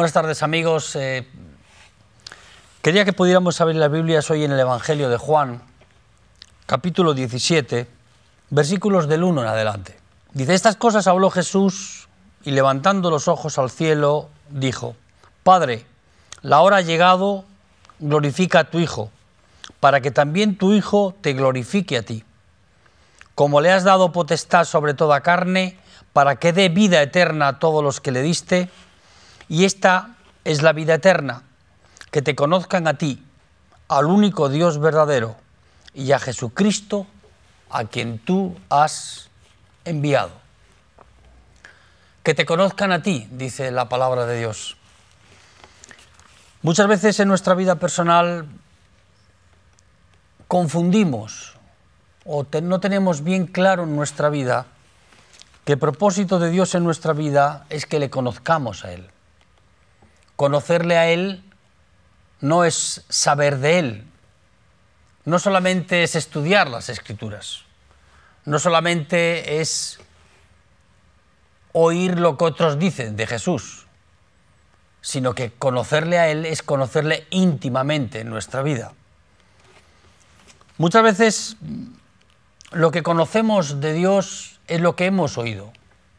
Buenas tardes amigos. Eh, quería que pudiéramos abrir las Biblias hoy en el Evangelio de Juan, capítulo 17, versículos del 1 en adelante. Dice, estas cosas habló Jesús y levantando los ojos al cielo, dijo, Padre, la hora ha llegado, glorifica a tu Hijo, para que también tu Hijo te glorifique a ti. Como le has dado potestad sobre toda carne, para que dé vida eterna a todos los que le diste, y esta es la vida eterna, que te conozcan a ti, al único Dios verdadero, y a Jesucristo, a quien tú has enviado. Que te conozcan a ti, dice la palabra de Dios. Muchas veces en nuestra vida personal confundimos o no tenemos bien claro en nuestra vida que el propósito de Dios en nuestra vida es que le conozcamos a Él conocerle a Él no es saber de Él, no solamente es estudiar las escrituras, no solamente es oír lo que otros dicen de Jesús, sino que conocerle a Él es conocerle íntimamente en nuestra vida. Muchas veces lo que conocemos de Dios es lo que hemos oído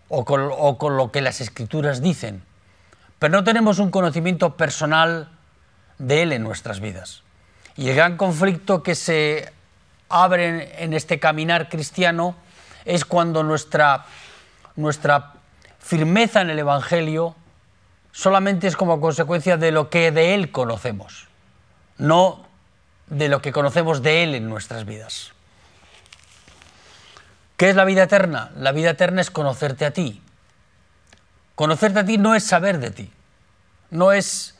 o con, o con lo que las escrituras dicen pero no tenemos un conocimiento personal de Él en nuestras vidas. Y el gran conflicto que se abre en este caminar cristiano es cuando nuestra, nuestra firmeza en el Evangelio solamente es como consecuencia de lo que de Él conocemos, no de lo que conocemos de Él en nuestras vidas. ¿Qué es la vida eterna? La vida eterna es conocerte a ti, Conocerte a ti no es saber de ti, no es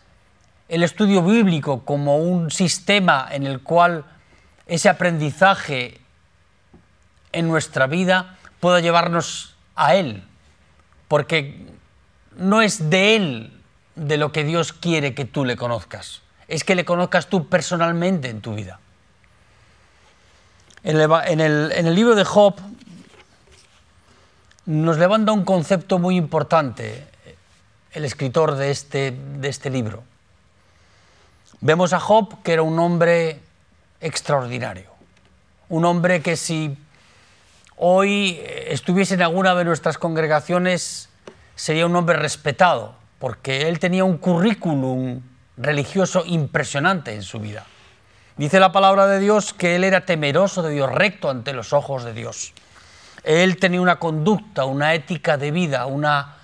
el estudio bíblico como un sistema en el cual ese aprendizaje en nuestra vida pueda llevarnos a Él, porque no es de Él de lo que Dios quiere que tú le conozcas, es que le conozcas tú personalmente en tu vida. En el, libro de Job nos levanta un concepto muy importante eh, el escritor este, de este, libro. Vemos a Job que era un hombre extraordinario, un hombre que si hoy eh, estuviese en alguna de nuestras congregaciones sería un hombre respetado, porque él tenía un currículum religioso impresionante en su vida. Dice la palabra de Dios que él era temeroso de Dios, recto ante los ojos de Dios. Él tenía una conducta, una ética de vida, una,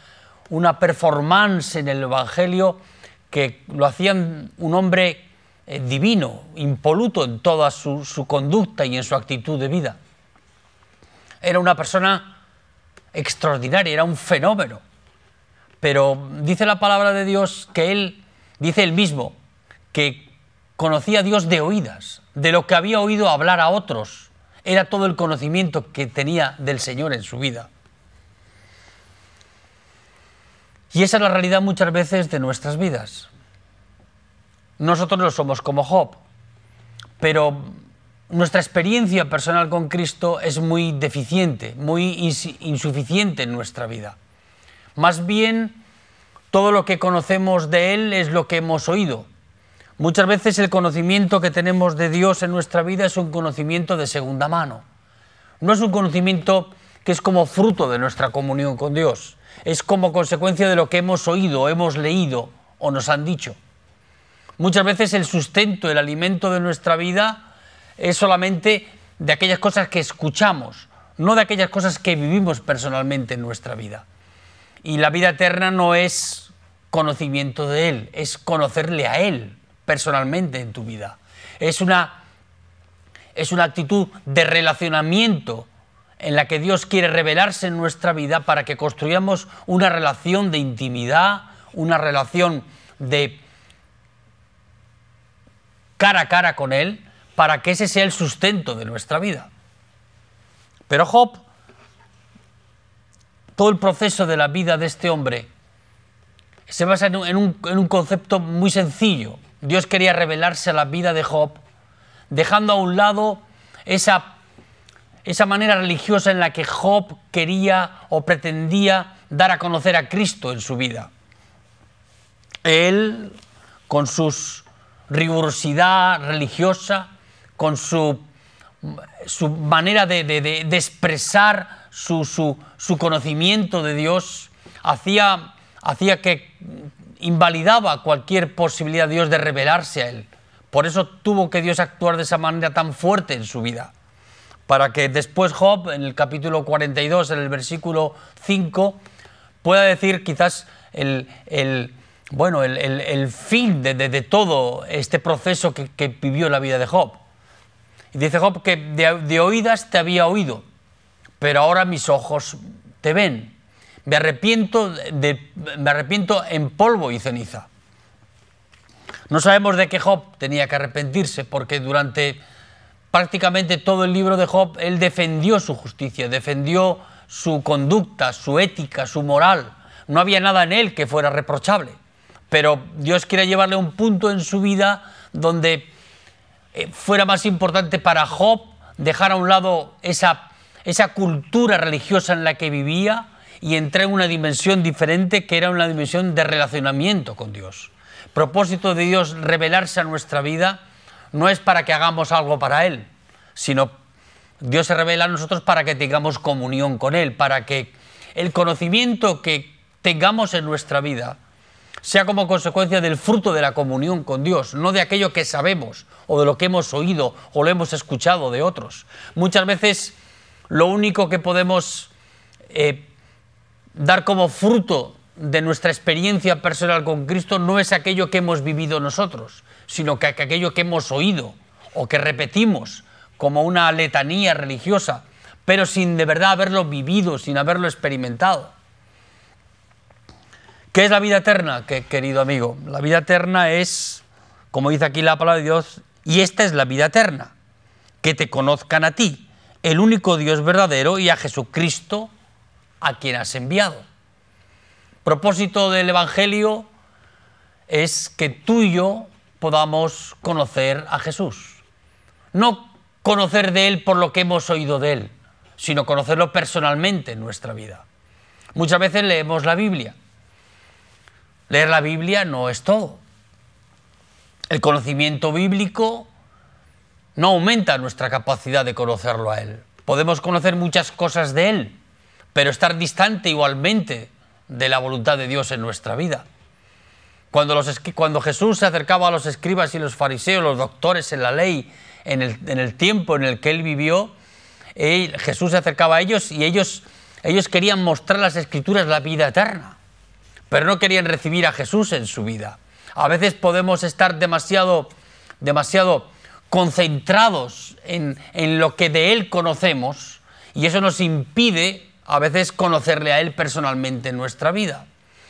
una performance en el Evangelio que lo hacían un hombre eh, divino, impoluto en toda su, su conducta y en su actitud de vida. Era una persona extraordinaria, era un fenómeno. Pero dice la palabra de Dios que él, dice él mismo, que conocía a Dios de oídas, de lo que había oído hablar a otros era todo el conocimiento que tenía del Señor en su vida. Y esa es la realidad muchas veces de nuestras vidas. Nosotros lo somos como Job, pero nuestra experiencia personal con Cristo es muy deficiente, muy insuficiente en nuestra vida. Más bien, todo lo que conocemos de Él es lo que hemos oído, Muchas veces el conocimiento que tenemos de Dios en nuestra vida es un conocimiento de segunda mano. No es un conocimiento que es como fruto de nuestra comunión con Dios. Es como consecuencia de lo que hemos oído, hemos leído o nos han dicho. Muchas veces el sustento, el alimento de nuestra vida es solamente de aquellas cosas que escuchamos, no de aquellas cosas que vivimos personalmente en nuestra vida. Y la vida eterna no es conocimiento de Él, es conocerle a Él, personalmente en tu vida. Es una, es una actitud de relacionamiento en la que Dios quiere revelarse en nuestra vida para que construyamos una relación de intimidad, una relación de cara a cara con Él, para que ese sea el sustento de nuestra vida. Pero Job, todo el proceso de la vida de este hombre se basa en un, en un, concepto muy sencillo, Dios quería revelarse a la vida de Job, dejando a un lado esa, esa manera religiosa en la que Job quería o pretendía dar a conocer a Cristo en su vida. Él, con su rigurosidad religiosa, con su, su manera de, expresar su, conocimiento de Dios, hacía, hacía que, invalidaba cualquier posibilidad de Dios de revelarse a él. Por eso tuvo que Dios actuar de esa manera tan fuerte en su vida. Para que después Job, en el capítulo 42, en el versículo 5, pueda decir quizás el, bueno, el, fin de, todo este proceso que, vivió la vida de Job. Y dice Job que de oídas te había oído, pero ahora mis ojos te ven. Me arrepiento, de, me arrepiento en polvo y ceniza. No sabemos de qué Job tenía que arrepentirse, porque durante prácticamente todo el libro de Job él defendió su justicia, defendió su conducta, su ética, su moral. No había nada en él que fuera reprochable. Pero Dios quiere llevarle un punto en su vida donde eh, fuera más importante para Job dejar a un lado esa, esa cultura religiosa en la que vivía, y entré en una dimensión diferente que era una dimensión de relacionamiento con Dios. Propósito de Dios revelarse a nuestra vida no es para que hagamos algo para Él, sino Dios se revela a nosotros para que tengamos comunión con Él, para que el conocimiento que tengamos en nuestra vida sea como consecuencia del fruto de la comunión con Dios, no de aquello que sabemos o de lo que hemos oído o lo hemos escuchado de otros. Muchas veces lo único que podemos eh, dar como fruto de nuestra experiencia personal con Cristo no es aquello que hemos vivido nosotros, sino que aquello que hemos oído o que repetimos como una letanía religiosa, pero sin de verdad haberlo vivido, sin haberlo experimentado. ¿Qué es la vida eterna, querido amigo? La vida eterna es, como dice aquí la palabra de Dios, y esta es la vida eterna, que te conozcan a ti, el único Dios verdadero y a Jesucristo a quien has enviado. Propósito del Evangelio es que tú y yo podamos conocer a Jesús. No conocer de Él por lo que hemos oído de Él, sino conocerlo personalmente en nuestra vida. Muchas veces leemos la Biblia. Leer la Biblia no es todo. El conocimiento bíblico no aumenta nuestra capacidad de conocerlo a Él. Podemos conocer muchas cosas de Él, pero estar distante igualmente de la voluntad de Dios en nuestra vida. Cuando, los, cuando Jesús se acercaba a los escribas y los fariseos, los doctores en la ley, en el, en el tiempo en el que él vivió, Jesús se acercaba a ellos y ellos, ellos querían mostrar las escrituras la vida eterna, pero no querían recibir a Jesús en su vida. A veces podemos estar demasiado, demasiado concentrados en, en lo que de Él conocemos y eso nos impide a veces conocerle a Él personalmente en nuestra vida.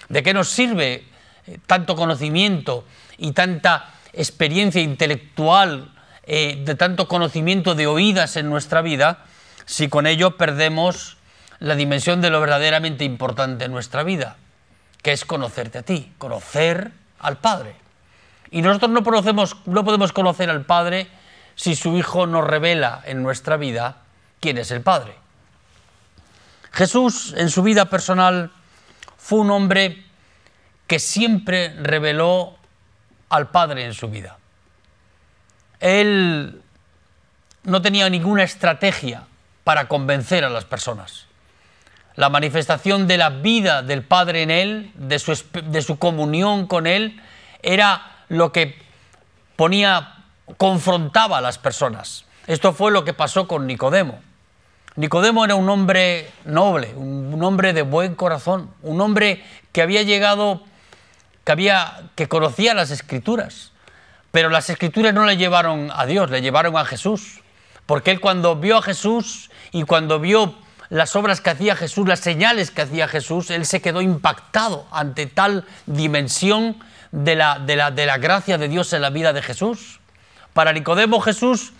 ¿De qué nos sirve eh, tanto conocimiento y tanta experiencia intelectual, eh, de tanto conocimiento de oídas en nuestra vida, si con ello perdemos la dimensión de lo verdaderamente importante en nuestra vida, que es conocerte a ti, conocer al Padre. Y nosotros no, conocemos, no podemos conocer al Padre si su Hijo nos revela en nuestra vida quién es el Padre. Jesús en su vida personal fue un hombre que siempre reveló al Padre en su vida. Él no tenía ninguna estrategia para convencer a las personas. La manifestación de la vida del Padre en él, de su, de su comunión con él, era lo que ponía, confrontaba a las personas. Esto fue lo que pasó con Nicodemo. Nicodemo era un hombre noble, un hombre de buen corazón, un hombre que había llegado, que, había, que conocía las escrituras, pero las escrituras no le llevaron a Dios, le llevaron a Jesús, porque él cuando vio a Jesús y cuando vio las obras que hacía Jesús, las señales que hacía Jesús, él se quedó impactado ante tal dimensión de la, de la, de la gracia de Dios en la vida de Jesús. Para Nicodemo Jesús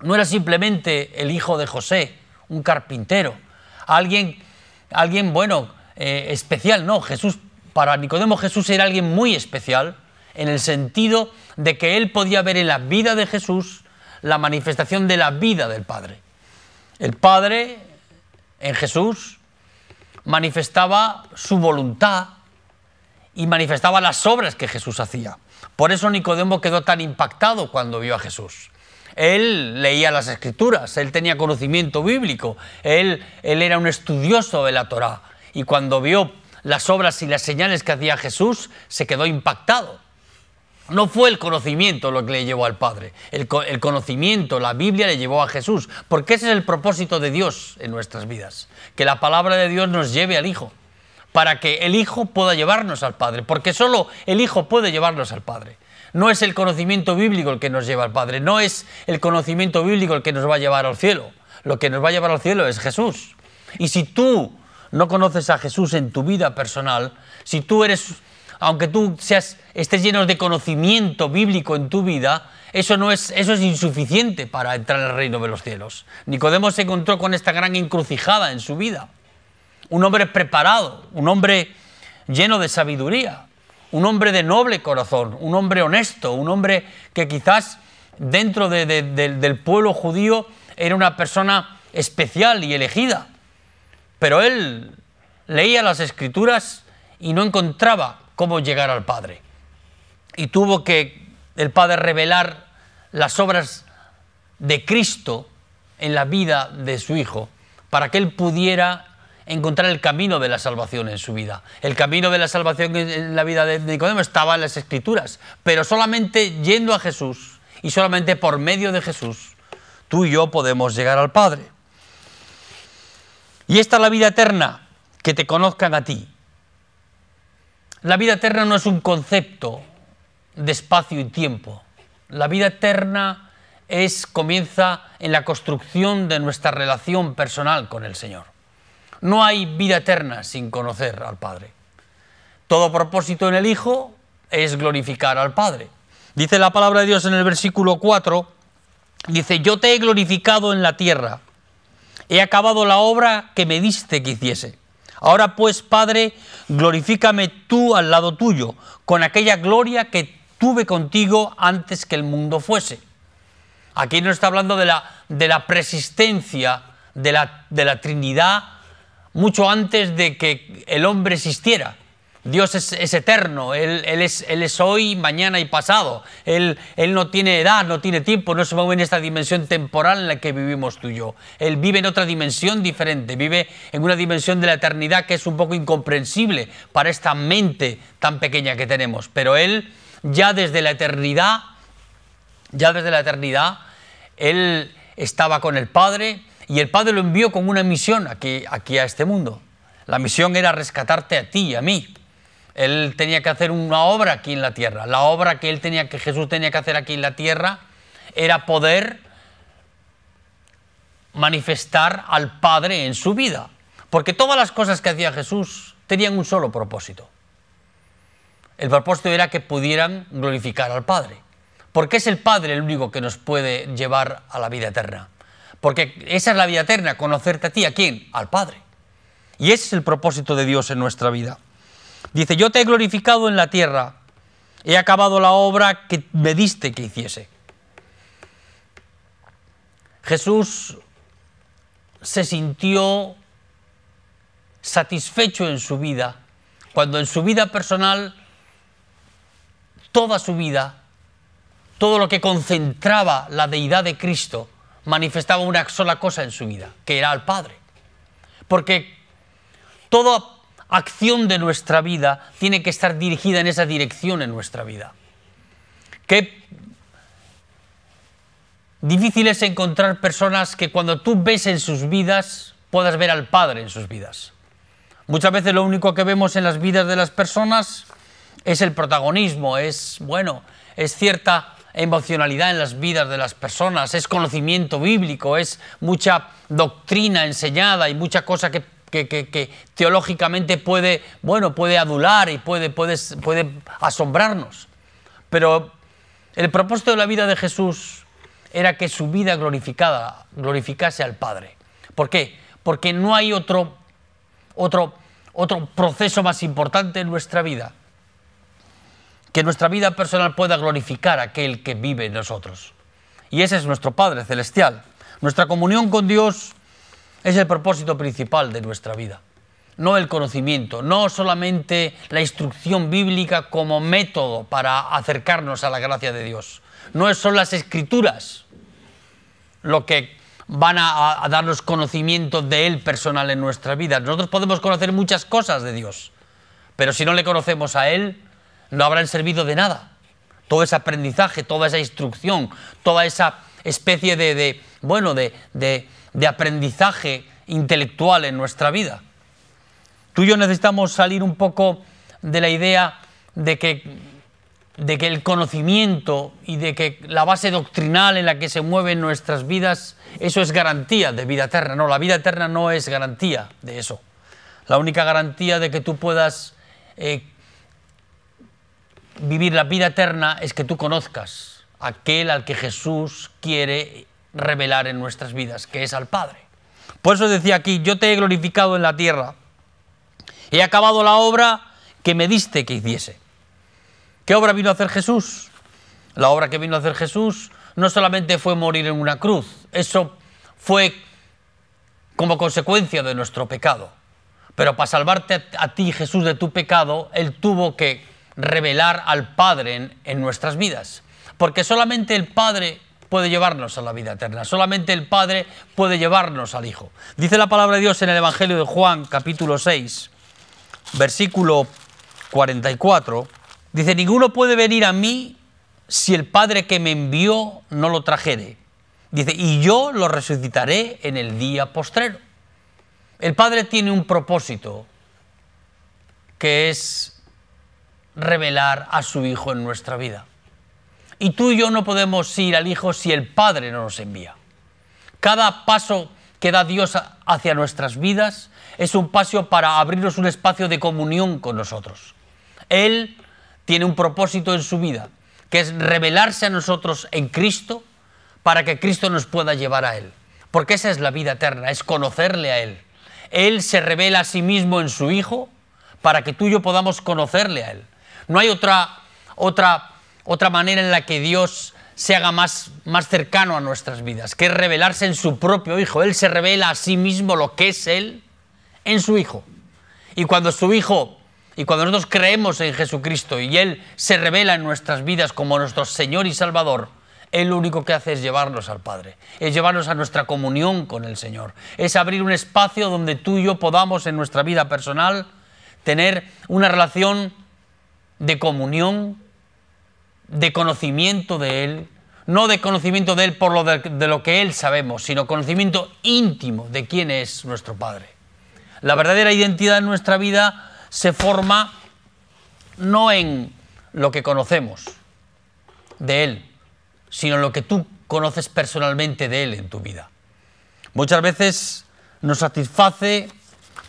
no era simplemente el hijo de José, un carpintero, alguien, alguien bueno, eh, especial. No, Jesús, para Nicodemo Jesús era alguien muy especial en el sentido de que él podía ver en la vida de Jesús la manifestación de la vida del Padre. El Padre en Jesús manifestaba su voluntad y manifestaba las obras que Jesús hacía. Por eso Nicodemo quedó tan impactado cuando vio a Jesús. Él leía las escrituras, él tenía conocimiento bíblico, él, él era un estudioso de la Torá. Y cuando vio las obras y las señales que hacía Jesús, se quedó impactado. No fue el conocimiento lo que le llevó al Padre. El, el, conocimiento, la Biblia le llevó a Jesús. Porque ese es el propósito de Dios en nuestras vidas. Que la palabra de Dios nos lleve al Hijo. Para que el Hijo pueda llevarnos al Padre. Porque solo el Hijo puede llevarnos al Padre. No es el conocimiento bíblico el que nos lleva al Padre, no es el conocimiento bíblico el que nos va a llevar al cielo. Lo que nos va a llevar al cielo es Jesús. Y si tú no conoces a Jesús en tu vida personal, si tú eres, aunque tú seas, estés lleno de conocimiento bíblico en tu vida, eso, no es, eso es insuficiente para entrar al reino de los cielos. Nicodemo se encontró con esta gran encrucijada en su vida. Un hombre preparado, un hombre lleno de sabiduría, un hombre de noble corazón, un hombre honesto, un hombre que quizás dentro del pueblo judío era una persona especial y elegida. Pero él leía las escrituras y no encontraba cómo llegar al Padre. Y tuvo que el Padre revelar las obras de Cristo en la vida de su Hijo para que él pudiera encontrar el camino de la salvación en su vida. El camino de la salvación en la vida de Nicodemo estaba en las Escrituras, pero solamente yendo a Jesús y solamente por medio de Jesús, tú y yo podemos llegar al Padre. Y esta es la vida eterna, que te conozcan a ti. La vida eterna no es un concepto de espacio y tiempo. La vida eterna es comienza en la construcción de nuestra relación personal con el Señor. No hay vida eterna sin conocer al Padre. Todo propósito en el Hijo es glorificar al Padre. Dice la palabra de Dios en el versículo 4, dice, yo te he glorificado en la tierra, he acabado la obra que me diste que hiciese. Ahora pues, Padre, glorifícame tú al lado tuyo, con aquella gloria que tuve contigo antes que el mundo fuese. Aquí no está hablando de la, de la persistencia de la, de la Trinidad mucho antes de que el hombre existiera. Dios es, eterno, él, es, hoy, mañana y pasado. Él, él, no tiene edad, no tiene tiempo, no se mueve en esta dimensión temporal en la que vivimos tú y yo. Él vive en otra dimensión diferente, vive en una dimensión de la eternidad que es un poco incomprensible para esta mente tan pequeña que tenemos. Pero Él ya desde la eternidad, ya desde la eternidad, Él estaba con el Padre, y el Padre lo envió con una misión aquí, aquí a este mundo. La misión era rescatarte a ti y a mí. Él tenía que hacer una obra aquí en la tierra. La obra que él tenía que Jesús tenía que hacer aquí en la tierra era poder manifestar al Padre en su vida, porque todas las cosas que hacía Jesús tenían un solo propósito. El propósito era que pudieran glorificar al Padre, porque es el Padre el único que nos puede llevar a la vida eterna. Porque esa es la vida eterna, conocerte a ti, ¿a quién? Al Padre. Y ese es el propósito de Dios en nuestra vida. Dice, yo te he glorificado en la tierra, he acabado la obra que me diste que hiciese. Jesús se sintió satisfecho en su vida, cuando en su vida personal, toda su vida, todo lo que concentraba la deidad de Cristo, manifestaba una sola cosa en su vida, que era al Padre. Porque toda acción de nuestra vida tiene que estar dirigida en esa dirección en nuestra vida. Qué difícil es encontrar personas que cuando tú ves en sus vidas, puedas ver al Padre en sus vidas. Muchas veces lo único que vemos en las vidas de las personas es el protagonismo, es, bueno, es cierta emocionalidad en las vidas de las personas, es conocimiento bíblico, es mucha doctrina enseñada y mucha cosa que, teológicamente puede, bueno, puede adular y puede, puede asombrarnos. Pero el propósito de la vida de Jesús era que su vida glorificada glorificase al Padre. ¿Por qué? Porque no hay otro, otro, otro proceso más importante en nuestra vida que nuestra vida personal pueda glorificar a aquel que vive en nosotros. Y ese es nuestro Padre Celestial. Nuestra comunión con Dios es el propósito principal de nuestra vida. No el conocimiento, no solamente la instrucción bíblica como método para acercarnos a la gracia de Dios. No son las escrituras lo que van a, a darnos conocimiento de Él personal en nuestra vida. Nosotros podemos conocer muchas cosas de Dios, pero si no le conocemos a Él, no habrán servido de nada. Todo ese aprendizaje, toda esa instrucción, toda esa especie de, bueno, de, aprendizaje intelectual en nuestra vida. Tú y yo necesitamos salir un poco de la idea de que, de que el conocimiento y de que la base doctrinal en la que se mueven nuestras vidas, eso es garantía de vida eterna. No, la vida eterna no es garantía de eso. La única garantía de que tú puedas eh, vivir la vida eterna es que tú conozcas aquel al que Jesús quiere revelar en nuestras vidas, que es al Padre. Por eso decía aquí, yo te he glorificado en la tierra, he acabado la obra que me diste que hiciese. ¿Qué obra vino a hacer Jesús? La obra que vino a hacer Jesús no solamente fue morir en una cruz, eso fue como consecuencia de nuestro pecado. Pero para salvarte a ti, Jesús, de tu pecado, Él tuvo que revelar al Padre en, nuestras vidas. Porque solamente el Padre puede llevarnos a la vida eterna. Solamente el Padre puede llevarnos al Hijo. Dice la palabra de Dios en el Evangelio de Juan, capítulo 6, versículo 44. Dice, ninguno puede venir a mí si el Padre que me envió no lo trajere. Dice, y yo lo resucitaré en el día postrero. El Padre tiene un propósito, que es revelar a su Hijo en nuestra vida. Y tú y yo no podemos ir al Hijo si el Padre no nos envía. Cada paso que da Dios hacia nuestras vidas es un paso para abrirnos un espacio de comunión con nosotros. Él tiene un propósito en su vida, que es revelarse a nosotros en Cristo para que Cristo nos pueda llevar a Él. Porque esa es la vida eterna, es conocerle a Él. Él se revela a sí mismo en su Hijo para que tú y yo podamos conocerle a Él. No hay otra, otra, otra manera en la que Dios se haga más, más cercano a nuestras vidas, que es revelarse en su propio Hijo. Él se revela a sí mismo lo que es Él en su Hijo. Y cuando su Hijo, y cuando nosotros creemos en Jesucristo y Él se revela en nuestras vidas como nuestro Señor y Salvador, Él lo único que hace es llevarnos al Padre, es llevarnos a nuestra comunión con el Señor, es abrir un espacio donde tú y yo podamos en nuestra vida personal tener una relación de comunión, de conocimiento de Él, no de conocimiento de Él por lo de, lo que Él sabemos, sino conocimiento íntimo de quién es nuestro Padre. La verdadera identidad en nuestra vida se forma no en lo que conocemos de Él, sino en lo que tú conoces personalmente de Él en tu vida. Muchas veces nos satisface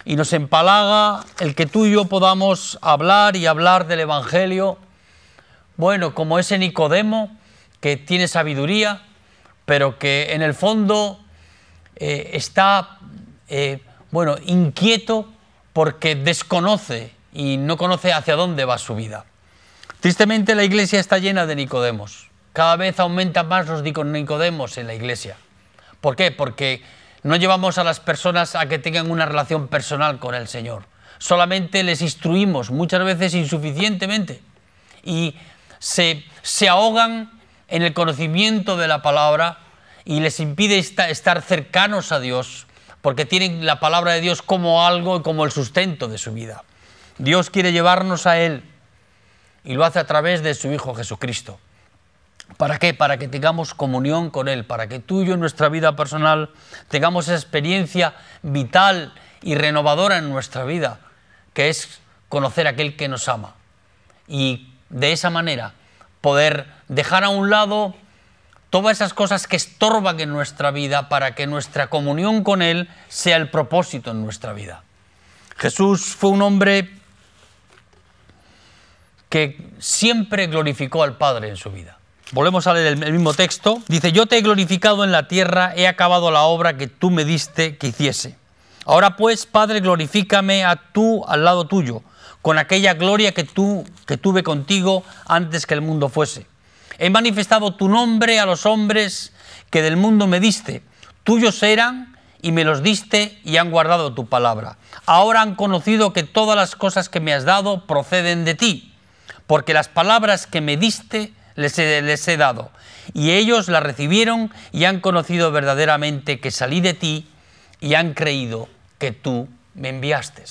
y nos empalaga el que tú y yo podamos hablar y hablar del Evangelio, bueno, como ese Nicodemo que tiene sabiduría, pero que en el fondo eh, está, eh, bueno, inquieto porque desconoce y no conoce hacia dónde va su vida. Tristemente la iglesia está llena de Nicodemos. Cada vez aumentan más los Nicodemos en la iglesia. ¿Por qué? Porque no llevamos a las personas a que tengan una relación personal con el Señor. Solamente les instruimos, muchas veces insuficientemente, y se, ahogan en el conocimiento de la palabra y les impide estar cercanos a Dios, porque tienen la palabra de Dios como algo y como el sustento de su vida. Dios quiere llevarnos a Él y lo hace a través de su Hijo Jesucristo. ¿Para qué? Para que tengamos comunión con Él, para que tú y yo en nuestra vida personal tengamos esa experiencia vital y renovadora en nuestra vida, que es conocer a aquel que nos ama. Y de esa manera poder dejar a un lado todas esas cosas que estorban en nuestra vida para que nuestra comunión con Él sea el propósito en nuestra vida. Jesús fue un hombre que siempre glorificó al Padre en su vida. Volvemos a leer el, mismo texto. Dice, yo te he glorificado en la tierra, he acabado la obra que tú me diste que hiciese. Ahora pues, Padre, glorifícame a tú al lado tuyo, con aquella gloria que tú que tuve contigo antes que el mundo fuese. He manifestado tu nombre a los hombres que del mundo me diste. Tuyos eran y me los diste y han guardado tu palabra. Ahora han conocido que todas las cosas que me has dado proceden de ti, porque las palabras que me diste les he, dado. Y ellos la recibieron y han conocido verdaderamente que salí de ti y han creído que tú me enviaste.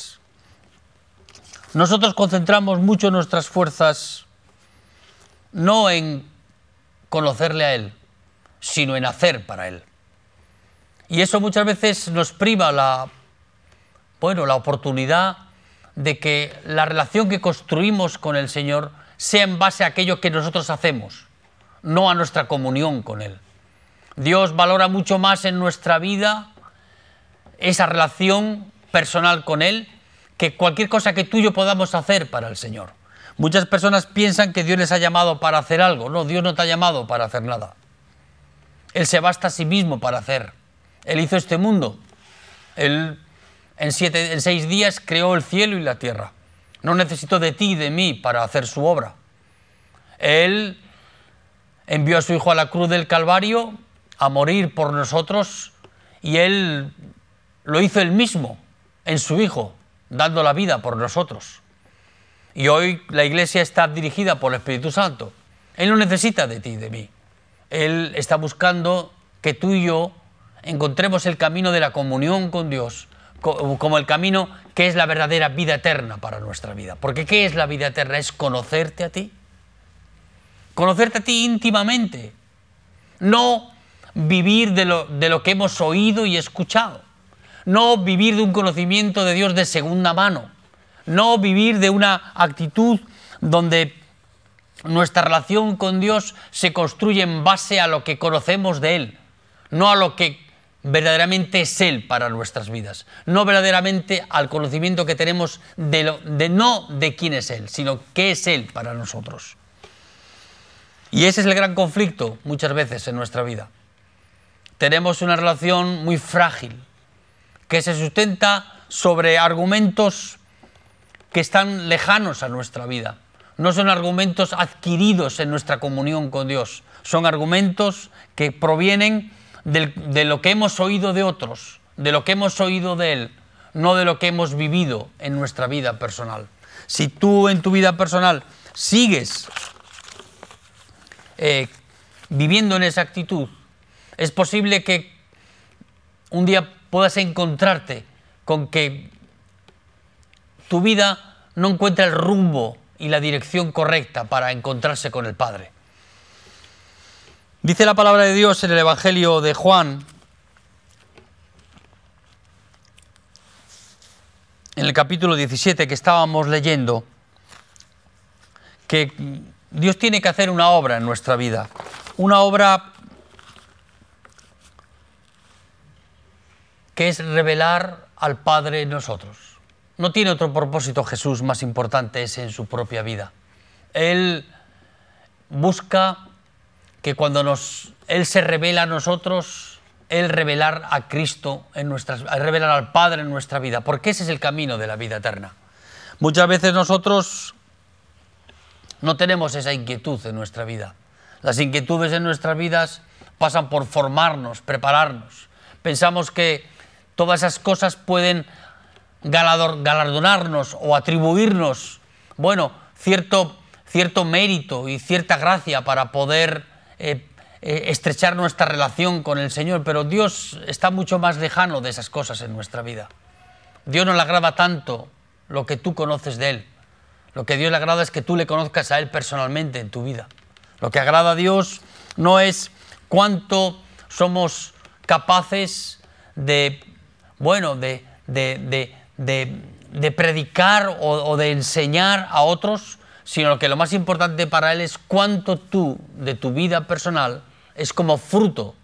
Nosotros concentramos mucho nuestras fuerzas no en conocerle a Él, sino en hacer para Él. Y eso muchas veces nos priva la, bueno, la oportunidad de que la relación que construimos con el Señor sea en base a aquello que nosotros hacemos, no a nuestra comunión con Él. Dios valora mucho más en nuestra vida esa relación personal con Él que cualquier cosa que tú yo podamos hacer para el Señor. Muchas personas piensan que Dios les ha llamado para hacer algo. No, Dios no te ha llamado para hacer nada. Él se basta a sí mismo para hacer. Él hizo este mundo. Él en, en seis días creó el cielo y la tierra. No necesito de ti y de mí para hacer su obra. Él envió a su Hijo a la cruz del Calvario a morir por nosotros y Él lo hizo Él mismo en su Hijo, dando la vida por nosotros. Y hoy la iglesia está dirigida por el Espíritu Santo. Él no necesita de ti y de mí. Él está buscando que tú y yo encontremos el camino de la comunión con Dios como el camino que es la verdadera vida eterna para nuestra vida. Porque ¿qué es la vida eterna? Es conocerte a ti. Conocerte a ti íntimamente. No vivir de lo, de lo que hemos oído y escuchado. No vivir de un conocimiento de Dios de segunda mano. No vivir de una actitud donde nuestra relación con Dios se construye en base a lo que conocemos de Él, no a lo que verdaderamente es Él para nuestras vidas, no verdaderamente al conocimiento que tenemos de, no de quién es Él, sino qué es Él para nosotros. Y ese es el gran conflicto muchas veces en nuestra vida. Tenemos una relación muy frágil que se sustenta sobre argumentos que están lejanos a nuestra vida. No son argumentos adquiridos en nuestra comunión con Dios, son argumentos que provienen de lo que hemos oído de otros, de lo que hemos oído de Él, no de lo que hemos vivido en nuestra vida personal. Si tú en tu vida personal sigues eh, viviendo en esa actitud, es posible que un día puedas encontrarte con que tu vida no encuentra el rumbo y la dirección correcta para encontrarse con el Padre. Dice la palabra de Dios en el Evangelio de Juan, en el capítulo 17 que estábamos leyendo, que Dios tiene que hacer una obra en nuestra vida, una obra que es revelar al Padre en nosotros. No tiene otro propósito Jesús más importante ese en su propia vida. Él busca que cuando nos, Él se revela a nosotros, Él revelar a Cristo, en nuestras, revelar al Padre en nuestra vida, porque ese es el camino de la vida eterna. Muchas veces nosotros no tenemos esa inquietud en nuestra vida. Las inquietudes en nuestras vidas pasan por formarnos, prepararnos. Pensamos que todas esas cosas pueden galardonarnos o atribuirnos, bueno, cierto, cierto mérito y cierta gracia para poder eh, eh, estrechar nuestra relación con el Señor, pero Dios está mucho más lejano de esas cosas en nuestra vida. Dios no le agrada tanto lo que tú conoces de Él. Lo que Dios le agrada es que tú le conozcas a Él personalmente en tu vida. Lo que agrada a Dios no es cuánto somos capaces de, bueno, de, de, de, de predicar o de enseñar a otros, sino que lo más importante para él es cuánto tú de tu vida personal es como fruto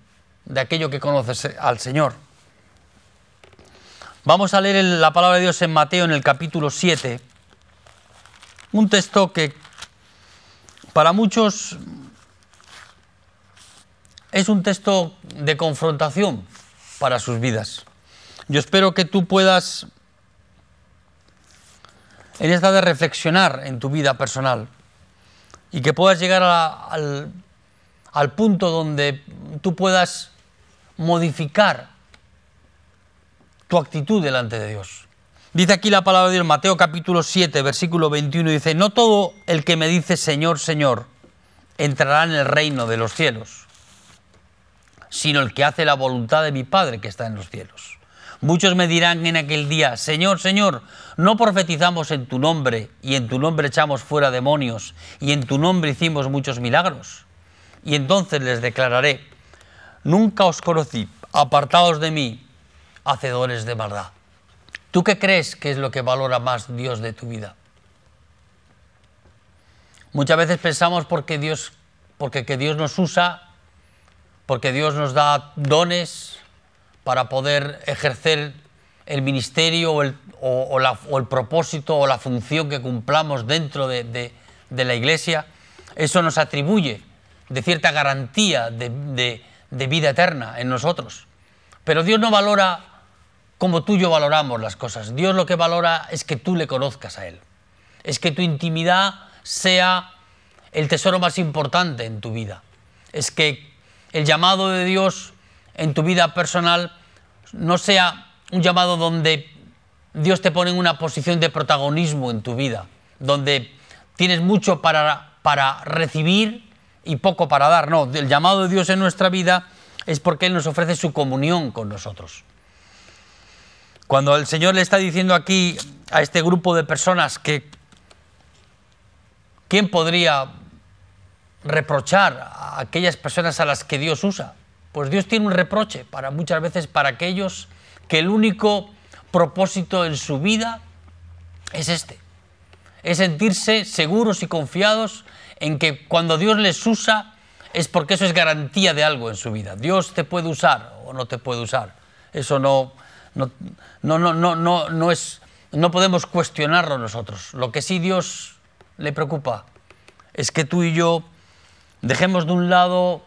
de aquello que conoces al Señor. Vamos a leer la palabra de Dios en Mateo en el capítulo 7, un texto que para muchos es un texto de confrontación para sus vidas. Yo espero que tú puedas en esta de reflexionar en tu vida personal y que puedas llegar al, al punto donde tú puedas modificar tu actitud delante de Dios. Dice aquí la palabra de Dios, Mateo capítulo 7, versículo 21, dice, no todo el que me dice Señor, Señor, entrará en el reino de los cielos, sino el que hace la voluntad de mi Padre que está en los cielos. Muchos me dirán en aquel día, Señor, Señor, no profetizamos en tu nombre, y en tu nombre echamos fuera demonios, y en tu nombre hicimos muchos milagros. Y entonces les declararé, nunca os conocí, apartaos de mí, hacedores de maldad. ¿Tú qué crees que es lo que valora más Dios de tu vida? Muchas veces pensamos porque Dios, porque que Dios nos usa, porque Dios nos da dones, para poder ejercer el ministerio o el, propósito o la función que cumplamos dentro de, la Iglesia, eso nos atribuye de cierta garantía de, de vida eterna en nosotros. Pero Dios no valora como tú y yo valoramos las cosas. Dios lo que valora es que tú le conozcas a Él. Es que tu intimidad sea el tesoro más importante en tu vida. Es que el llamado de Dios en tu vida personal no sea un llamado donde Dios te pone en una posición de protagonismo en tu vida, donde tienes mucho para, para recibir y poco para dar. No, el llamado de Dios en nuestra vida es porque Él nos ofrece su comunión con nosotros. Cuando el Señor le está diciendo aquí a este grupo de personas que ¿quién podría reprochar a aquellas personas a las que Dios usa? pues Dios tiene un reproche para muchas veces para aquellos que el único propósito en su vida es este, es sentirse seguros y confiados en que cuando Dios les usa es porque eso es garantía de algo en su vida. Dios te puede usar o no te puede usar. Eso no, no, no, no, no, es, no podemos cuestionarlo nosotros. Lo que sí Dios le preocupa es que tú y yo dejemos de un lado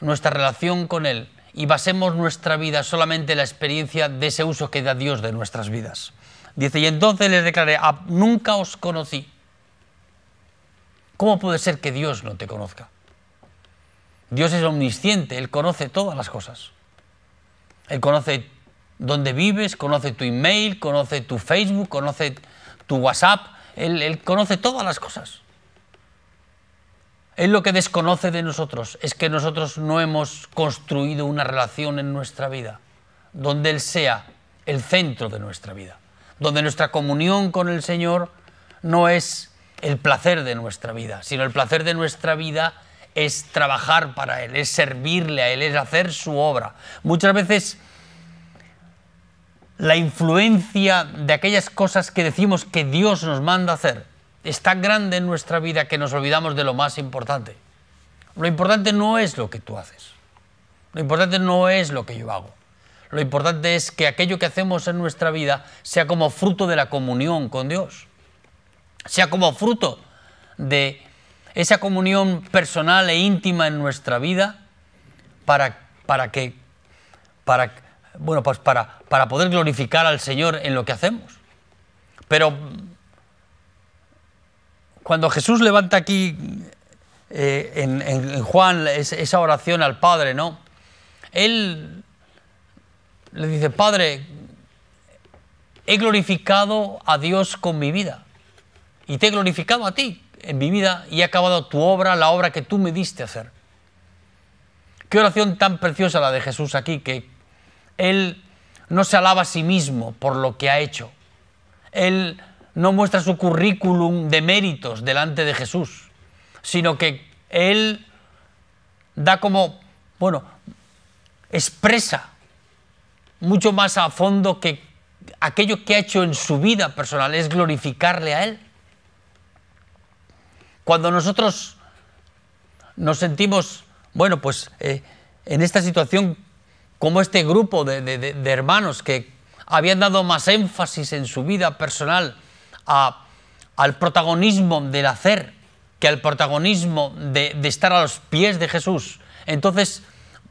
nuestra relación con Él y basemos nuestra vida solamente en la experiencia de ese uso que da Dios de nuestras vidas. Dice, y entonces les declaré, nunca os conocí. ¿Cómo puede ser que Dios no te conozca? Dios es omnisciente, Él conoce todas las cosas. Él conoce dónde vives, conoce tu email, conoce tu Facebook, conoce tu WhatsApp, Él, él conoce todas las cosas. Él lo que desconoce de nosotros es que nosotros no hemos construido una relación en nuestra vida donde Él sea el centro de nuestra vida, donde nuestra comunión con el Señor no es el placer de nuestra vida, sino el placer de nuestra vida es trabajar para Él, es servirle a Él, es hacer su obra. Muchas veces la influencia de aquellas cosas que decimos que Dios nos manda hacer es tan grande en nuestra vida que nos olvidamos de lo más importante. Lo importante no es lo que tú haces. Lo importante no es lo que yo hago. Lo importante es que aquello que hacemos en nuestra vida sea como fruto de la comunión con Dios. Sea como fruto de esa comunión personal e íntima en nuestra vida para, para que para bueno, pues para, para poder glorificar al Señor en lo que hacemos. Pero cuando Jesús levanta aquí eh, en, Juan esa oración al Padre, ¿no? Él le dice, Padre, he glorificado a Dios con mi vida y te he glorificado a ti en mi vida y he acabado tu obra, la obra que tú me diste hacer. Qué oración tan preciosa la de Jesús aquí, que Él no se alaba a sí mismo por lo que ha hecho. Él no muestra su currículum de méritos delante de Jesús, sino que él da como, bueno, expresa mucho más a fondo que aquello que ha hecho en su vida personal, es glorificarle a Él. Cuando nosotros nos sentimos, bueno, pues eh, en esta situación, como este grupo de hermanos que habían dado más énfasis en su vida personal, al protagonismo del hacer que al protagonismo de, estar a los pies de Jesús. Entonces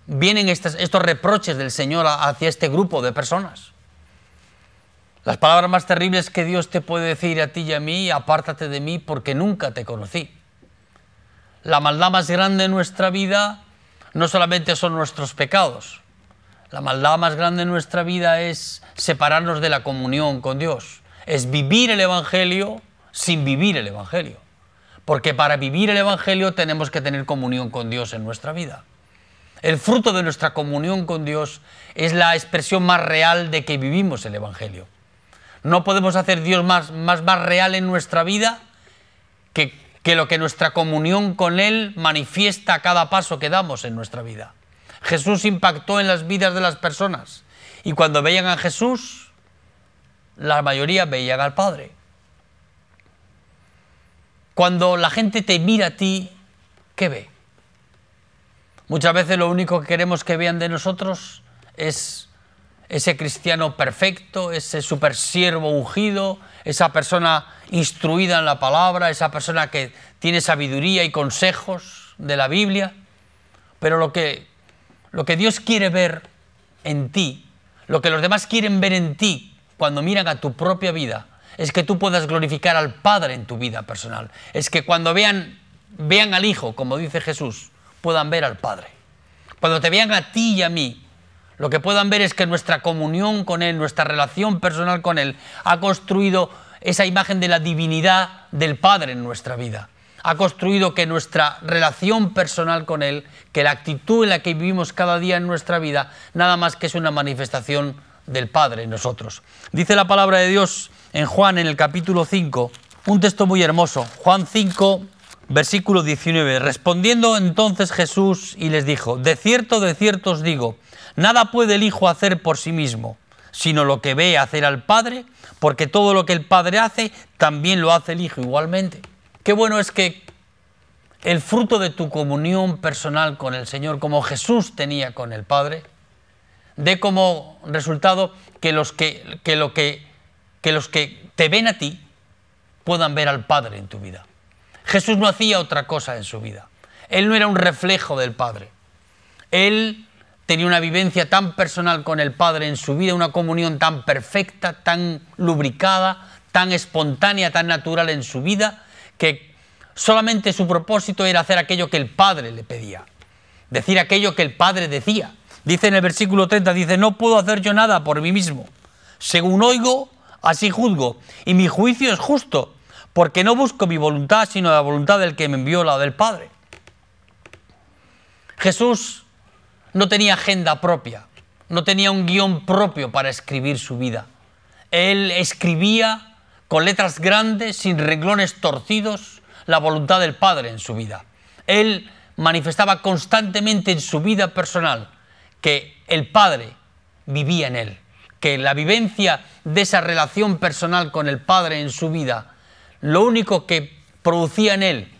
vienen estos reproches del Señor hacia este grupo de personas. Las palabras más terribles que Dios te puede decir a ti y a mí, apártate de mí porque nunca te conocí. La maldad más grande en nuestra vida no solamente son nuestros pecados, la maldad más grande en nuestra vida es separarnos de la comunión con Dios es vivir el Evangelio sin vivir el Evangelio. Porque para vivir el Evangelio tenemos que tener comunión con Dios en nuestra vida. El fruto de nuestra comunión con Dios es la expresión más real de que vivimos el Evangelio. No podemos hacer Dios más, más, más real en nuestra vida que, que lo que nuestra comunión con Él manifiesta a cada paso que damos en nuestra vida. Jesús impactó en las vidas de las personas y cuando veían a Jesús la mayoría veían al Padre. Cuando la gente te mira a ti, ¿qué ve? Muchas veces lo único que queremos que vean de nosotros es ese cristiano perfecto, ese super siervo ungido, esa persona instruida en la palabra, esa persona que tiene sabiduría y consejos de la Biblia. Pero lo que, lo que Dios quiere ver en ti, lo que los demás quieren ver en ti cuando miran a tu propia vida, es que tú puedas glorificar al Padre en tu vida personal. Es que cuando vean, vean al Hijo, como dice Jesús, puedan ver al Padre. Cuando te vean a ti y a mí, lo que puedan ver es que nuestra comunión con Él, nuestra relación personal con Él, ha construido esa imagen de la divinidad del Padre en nuestra vida. Ha construido que nuestra relación personal con Él, que la actitud en la que vivimos cada día en nuestra vida, nada más que es una manifestación del Padre en nosotros. Dice la palabra de Dios en Juan en el capítulo 5, un texto muy hermoso, Juan 5, versículo 19. Respondiendo entonces Jesús y les dijo, de cierto, de cierto os digo, nada puede el Hijo hacer por sí mismo, sino lo que ve hacer al Padre, porque todo lo que el Padre hace, también lo hace el Hijo igualmente. Qué bueno es que el fruto de tu comunión personal con el Señor, como Jesús tenía con el Padre, de como resultado que los que, que, lo que, que los que te ven a ti puedan ver al Padre en tu vida. Jesús no hacía otra cosa en su vida. Él no era un reflejo del Padre. Él tenía una vivencia tan personal con el Padre en su vida, una comunión tan perfecta, tan lubricada, tan espontánea, tan natural en su vida, que solamente su propósito era hacer aquello que el Padre le pedía, decir aquello que el Padre decía. Dice en el versículo 30, dice, no puedo hacer yo nada por mí mismo. Según oigo, así juzgo. Y mi juicio es justo, porque no busco mi voluntad, sino la voluntad del que me envió, la del Padre. Jesús no tenía agenda propia, no tenía un guión propio para escribir su vida. Él escribía con letras grandes, sin renglones torcidos, la voluntad del Padre en su vida. Él manifestaba constantemente en su vida personal que el Padre vivía en él, que la vivencia de esa relación personal con el Padre en su vida, lo único que producía en él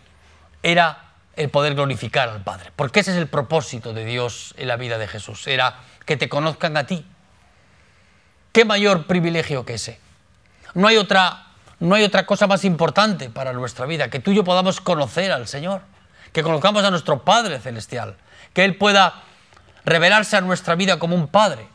era el poder glorificar al Padre, porque ese es el propósito de Dios en la vida de Jesús, era que te conozcan a ti. ¿Qué mayor privilegio que ese? No hay otra no hay otra cosa más importante para nuestra vida, que tú y yo podamos conocer al Señor, que conozcamos a nuestro Padre Celestial, que Él pueda revelarse a nuestra vida como un padre,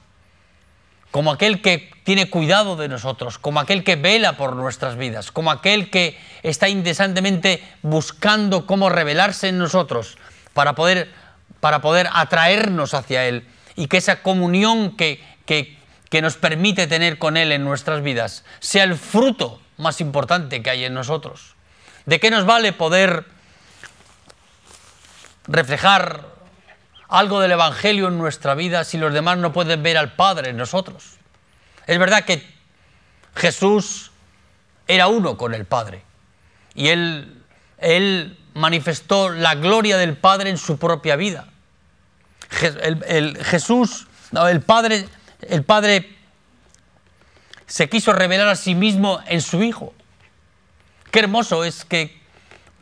como aquel que tiene cuidado de nosotros, como aquel que vela por nuestras vidas, como aquel que está incesantemente buscando cómo revelarse en nosotros para poder, para poder atraernos hacia Él y que esa comunión que, que, que nos permite tener con Él en nuestras vidas sea el fruto más importante que hay en nosotros. ¿De qué nos vale poder reflejar algo del Evangelio en nuestra vida si los demás no pueden ver al Padre en nosotros? Es verdad que Jesús era uno con el Padre y él, él manifestó la gloria del Padre en su propia vida. El, Jesús, el Padre, el Padre se quiso revelar a sí mismo en su Hijo. Qué hermoso es que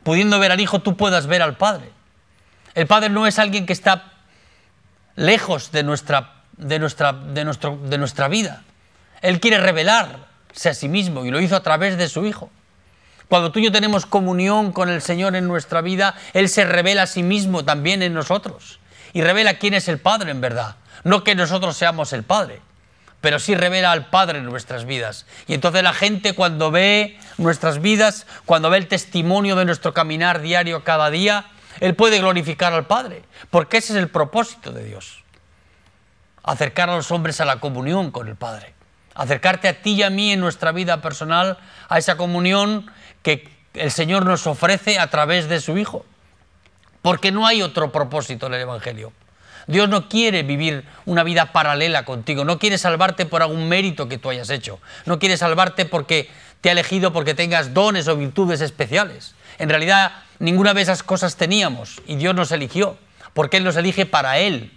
pudiendo ver al Hijo tú puedas ver al Padre. El Padre no es alguien que está lejos de nuestra, de nuestra, nuestro, de nuestra vida. Él quiere revelarse a sí mismo y lo hizo a través de su Hijo. Cuando tú y yo tenemos comunión con el Señor en nuestra vida, Él se revela a sí mismo también en nosotros y revela quién es el Padre en verdad. No que nosotros seamos el Padre, pero sí revela al Padre en nuestras vidas. Y entonces la gente cuando ve nuestras vidas, cuando ve el testimonio de nuestro caminar diario cada día, él puede glorificar al Padre, porque ese es el propósito de Dios. Acercar a los hombres a la comunión con el Padre. Acercarte a ti y a mí en nuestra vida personal a esa comunión que el Señor nos ofrece a través de su Hijo. Porque no hay otro propósito en el Evangelio. Dios no quiere vivir una vida paralela contigo, no quiere salvarte por algún mérito que tú hayas hecho, no quiere salvarte porque te ha elegido porque tengas dones o virtudes especiales. En realidad, ninguna de esas cosas teníamos y Dios nos eligió, porque Él nos elige para Él,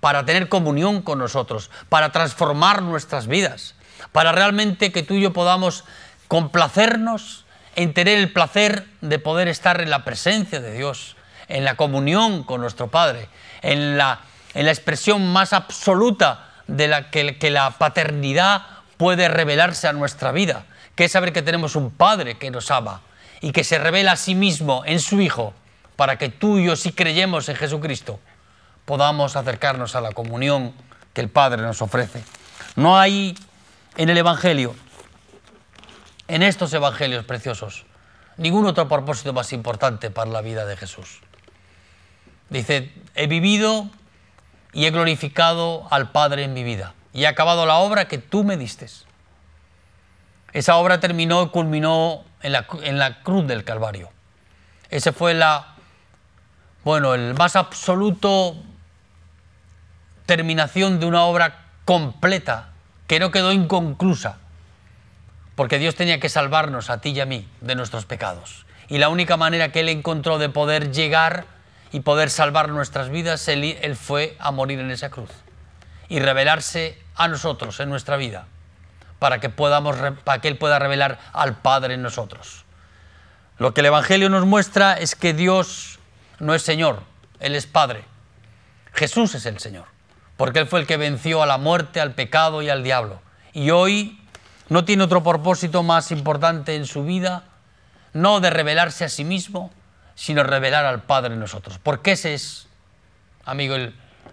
para tener comunión con nosotros, para transformar nuestras vidas, para realmente que tú y yo podamos complacernos en tener el placer de poder estar en la presencia de Dios, en la comunión con nuestro Padre, en la, en la expresión más absoluta de la que, que la paternidad puede revelarse a nuestra vida, que es saber que tenemos un Padre que nos ama, y que se revela a sí mismo en su Hijo, para que tú y yo, si creyemos en Jesucristo, podamos acercarnos a la comunión que el Padre nos ofrece. No hay en el Evangelio, en estos Evangelios preciosos, ningún otro propósito más importante para la vida de Jesús. Dice, he vivido y he glorificado al Padre en mi vida y he acabado la obra que tú me diste. Esa obra terminó, y culminó en la, cruz del Calvario. Ese fue la, bueno, el más absoluto terminación de una obra completa que no quedó inconclusa, porque Dios tenía que salvarnos a ti y a mí de nuestros pecados. Y la única manera que Él encontró de poder llegar y poder salvar nuestras vidas, Él, él fue a morir en esa cruz y revelarse a nosotros en nuestra vida para que, podamos, para que Él pueda revelar al Padre en nosotros. Lo que el Evangelio nos muestra es que Dios no es Señor, Él es Padre. Jesús es el Señor, porque Él fue el que venció a la muerte, al pecado y al diablo. Y hoy no tiene otro propósito más importante en su vida, no de revelarse a sí mismo, sino revelar al Padre en nosotros. Porque esa es, amigo,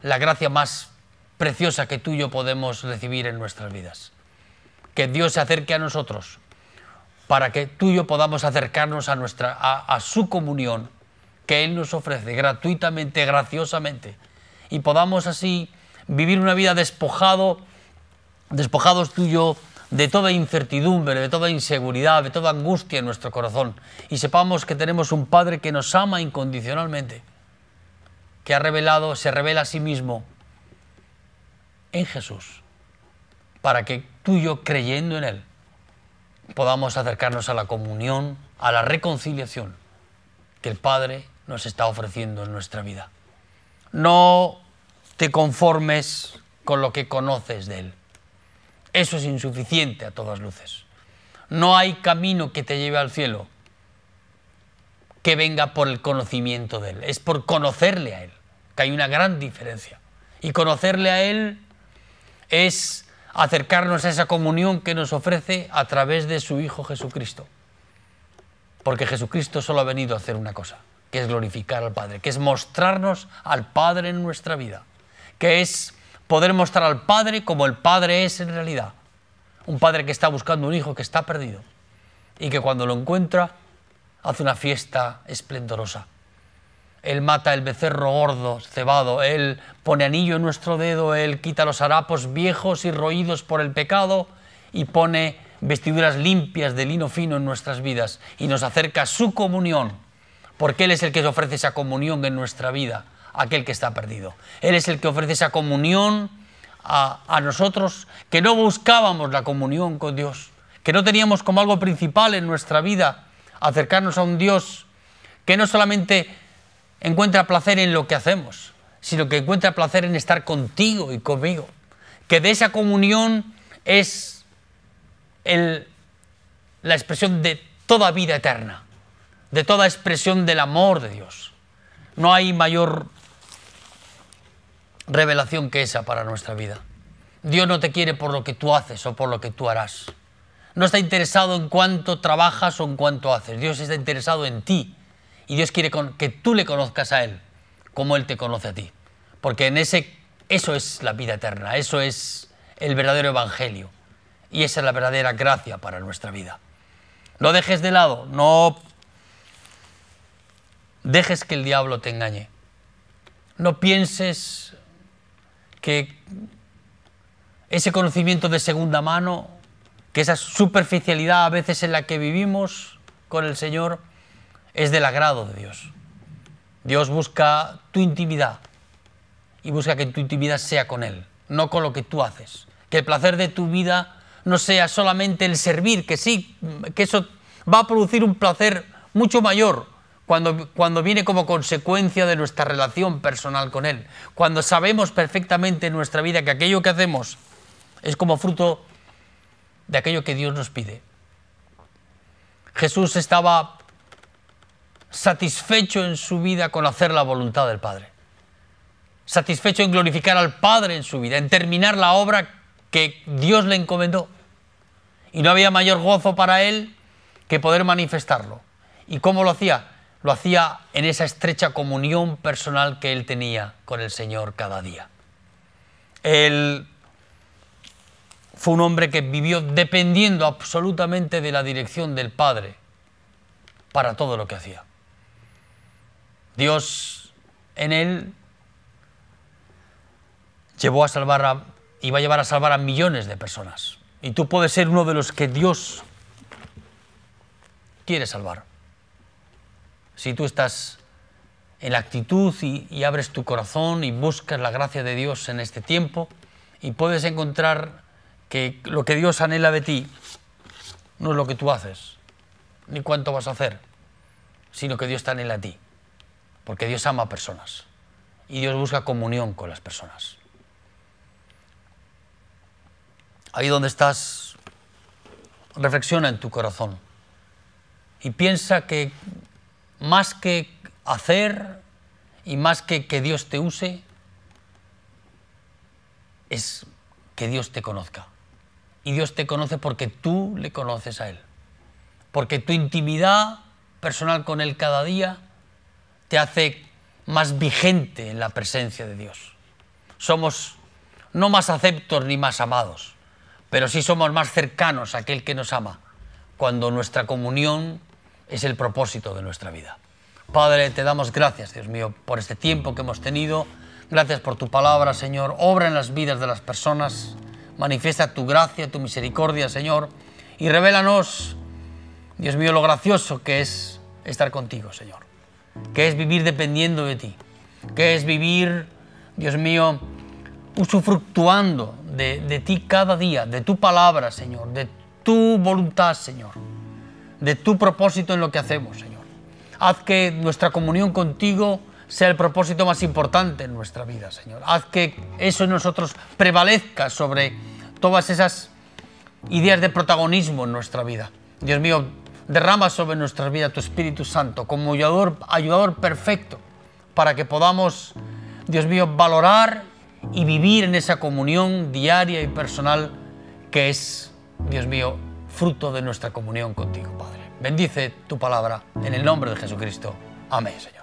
la gracia más preciosa que tú y yo podemos recibir en nuestras vidas que Dios se acerque a nosotros, para que tú y yo podamos acercarnos a, nuestra, a, su comunión que Él nos ofrece gratuitamente, graciosamente, y podamos así vivir una vida despojado, despojados tú de toda incertidumbre, de toda inseguridad, de toda angustia en nuestro corazón, y sepamos que tenemos un Padre que nos ama incondicionalmente, que ha revelado, se revela a sí mismo en Jesús, para que tú y yo creyendo en Él, podamos acercarnos a la comunión, a la reconciliación que el Padre nos está ofreciendo en nuestra vida. No te conformes con lo que conoces de Él. Eso es insuficiente a todas luces. No hay camino que te lleve al cielo que venga por el conocimiento de Él. Es por conocerle a Él, que hay una gran diferencia. Y conocerle a Él es acercarnos a esa comunión que nos ofrece a través de su Hijo Jesucristo. Porque Jesucristo solo ha venido a hacer una cosa, que es glorificar al Padre, que es mostrarnos al Padre en nuestra vida, que es poder mostrar al Padre como el Padre es en realidad. Un Padre que está buscando un hijo que está perdido y que cuando lo encuentra hace una fiesta esplendorosa. Él mata el becerro gordo, cebado, Él pone anillo en nuestro dedo, Él quita los harapos viejos y roídos por el pecado y pone vestiduras limpias de lino fino en nuestras vidas y nos acerca a su comunión, porque Él es el que ofrece esa comunión en nuestra vida, aquel que está perdido. Él es el que ofrece esa comunión a, a nosotros que no buscábamos la comunión con Dios, que no teníamos como algo principal en nuestra vida acercarnos a un Dios que no solamente encuentra placer en lo que hacemos, sino que encuentra placer en estar contigo y conmigo. Que de esa comunión es la expresión de toda vida eterna, de toda expresión del amor de Dios. No hay mayor revelación que esa para nuestra vida. Dios no te quiere por lo que tú haces o por lo que tú harás. No está interesado en cuánto trabajas o en cuánto haces. Dios está interesado en ti y Dios quiere que tú le conozcas a Él como Él te conoce a ti. Porque en ese, eso es la vida eterna, eso es el verdadero evangelio. Y esa es la verdadera gracia para nuestra vida. No dejes de lado, no dejes que el diablo te engañe. No pienses que ese conocimiento de segunda mano, que esa superficialidad a veces en la que vivimos con el Señor, es del agrado de Dios. Dios busca tu intimidad y busca que tu intimidad sea con Él, no con lo que tú haces. Que el placer de tu vida no sea solamente el servir, que sí, que eso va a producir un placer mucho mayor cuando, cuando viene como consecuencia de nuestra relación personal con Él. Cuando sabemos perfectamente en nuestra vida que aquello que hacemos es como fruto de aquello que Dios nos pide. Jesús estaba satisfecho en su vida con hacer la voluntad del Padre, satisfecho en glorificar al Padre en su vida, en terminar la obra que Dios le encomendó. Y no había mayor gozo para él que poder manifestarlo. ¿Y cómo lo hacía? Lo hacía en esa estrecha comunión personal que él tenía con el Señor cada día. Él fue un hombre que vivió dependiendo absolutamente de la dirección del Padre para todo lo que hacía. Dios en él llevó a salvar a, iba a llevar a salvar a millones de personas. Y tú puedes ser uno de los que Dios quiere salvar. Si tú estás en la actitud y, y abres tu corazón y buscas la gracia de Dios en este tiempo y puedes encontrar que lo que Dios anhela de ti no es lo que tú haces, ni cuánto vas a hacer, sino que Dios te anhela a ti. Porque Dios ama a personas y Dios busca comunión con las personas. Ahí donde estás, reflexiona en tu corazón y piensa que más que hacer y más que que Dios te use, es que Dios te conozca. Y Dios te conoce porque tú le conoces a Él. Porque tu intimidad personal con Él cada día te hace más vigente en la presencia de Dios. Somos no más aceptos ni más amados, pero sí somos más cercanos a aquel que nos ama, cuando nuestra comunión es el propósito de nuestra vida. Padre, te damos gracias, Dios mío, por este tiempo que hemos tenido. Gracias por tu palabra, Señor. Obra en las vidas de las personas. Manifiesta tu gracia, tu misericordia, Señor. Y revélanos, Dios mío, lo gracioso que es estar contigo, Señor que es vivir dependiendo de ti, que es vivir, Dios mío, usufructuando de, ti cada día, de tu palabra, Señor, de tu voluntad, Señor, de tu propósito en lo que hacemos, Señor. Haz que nuestra comunión contigo sea el propósito más importante en nuestra vida, Señor. Haz que eso en nosotros prevalezca sobre todas esas ideas de protagonismo en nuestra vida. Dios mío, Derrama sobre nuestra vida tu Espíritu Santo como ayudador, ayudador perfecto para que podamos, Dios mío, valorar y vivir en esa comunión diaria y personal que es, Dios mío, fruto de nuestra comunión contigo, Padre. Bendice tu palabra en el nombre de Jesucristo. Amén, Señor.